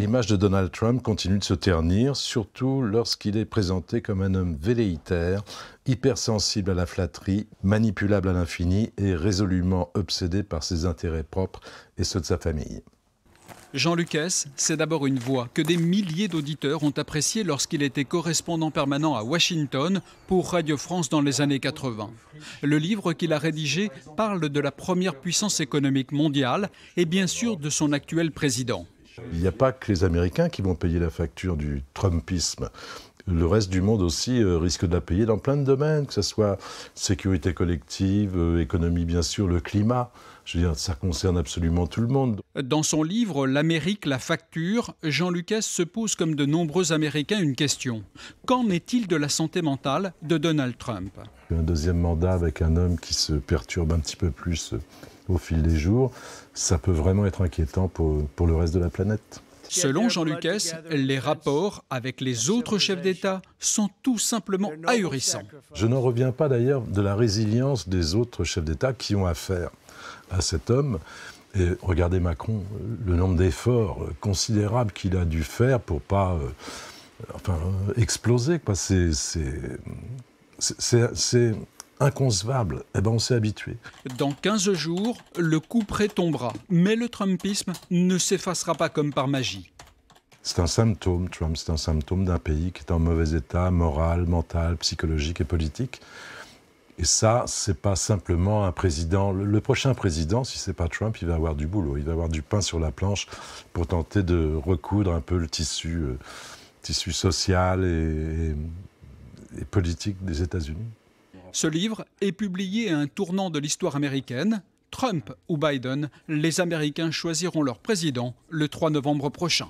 l'image de Donald Trump continue de se ternir, surtout lorsqu'il est présenté comme un homme velléitaire, hypersensible à la flatterie, manipulable à l'infini et résolument obsédé par ses intérêts propres et ceux de sa famille. Jean Lucas, c'est d'abord une voix que des milliers d'auditeurs ont appréciée lorsqu'il était correspondant permanent à Washington pour Radio France dans les années 80. Le livre qu'il a rédigé parle de la première puissance économique mondiale et bien sûr de son actuel président. Il n'y a pas que les Américains qui vont payer la facture du Trumpisme. Le reste du monde aussi euh, risque de la payer dans plein de domaines, que ce soit sécurité collective, euh, économie bien sûr, le climat. Je veux dire, ça concerne absolument tout le monde. Dans son livre L'Amérique, la facture, Jean Lucas se pose comme de nombreux Américains une question. Qu'en est-il de la santé mentale de Donald Trump Un deuxième mandat avec un homme qui se perturbe un petit peu plus au fil des jours, ça peut vraiment être inquiétant pour, pour le reste de la planète. Selon Jean Lucas, les rapports avec les autres chefs d'État sont tout simplement ahurissants. Je n'en reviens pas d'ailleurs de la résilience des autres chefs d'État qui ont affaire à cet homme. Et regardez Macron, le nombre d'efforts considérables qu'il a dû faire pour pas euh, enfin, exploser. C'est inconcevable, eh ben on s'est habitué. Dans 15 jours, le coup près tombera, mais le Trumpisme ne s'effacera pas comme par magie. C'est un symptôme, Trump, c'est un symptôme d'un pays qui est en mauvais état moral, mental, psychologique et politique. Et ça, c'est pas simplement un président. Le, prochain président, si c'est pas Trump, il va avoir du boulot, il va avoir du pain sur la planche pour tenter de recoudre un peu le tissu, euh, social et politique des États-Unis. Ce livre est publié à un tournant de l'histoire américaine. Trump ou Biden, les Américains choisiront leur président le 3 novembre prochain.